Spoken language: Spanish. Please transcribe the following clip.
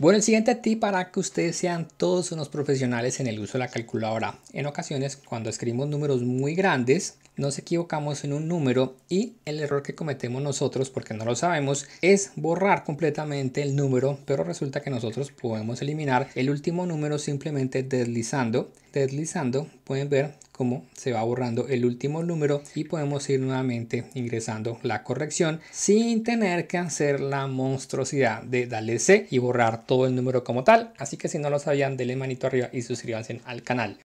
Bueno, el siguiente tip para que ustedes sean todos unos profesionales en el uso de la calculadora. En ocasiones, cuando escribimos números muy grandes, nos equivocamos en un número y el error que cometemos nosotros, porque no lo sabemos, es borrar completamente el número, pero resulta que nosotros podemos eliminar el último número simplemente deslizando deslizando pueden ver cómo se va borrando el último número y podemos ir nuevamente ingresando la corrección sin tener que hacer la monstruosidad de darle C y borrar todo el número como tal. Así que si no lo sabían, denle manito arriba y suscríbanse al canal.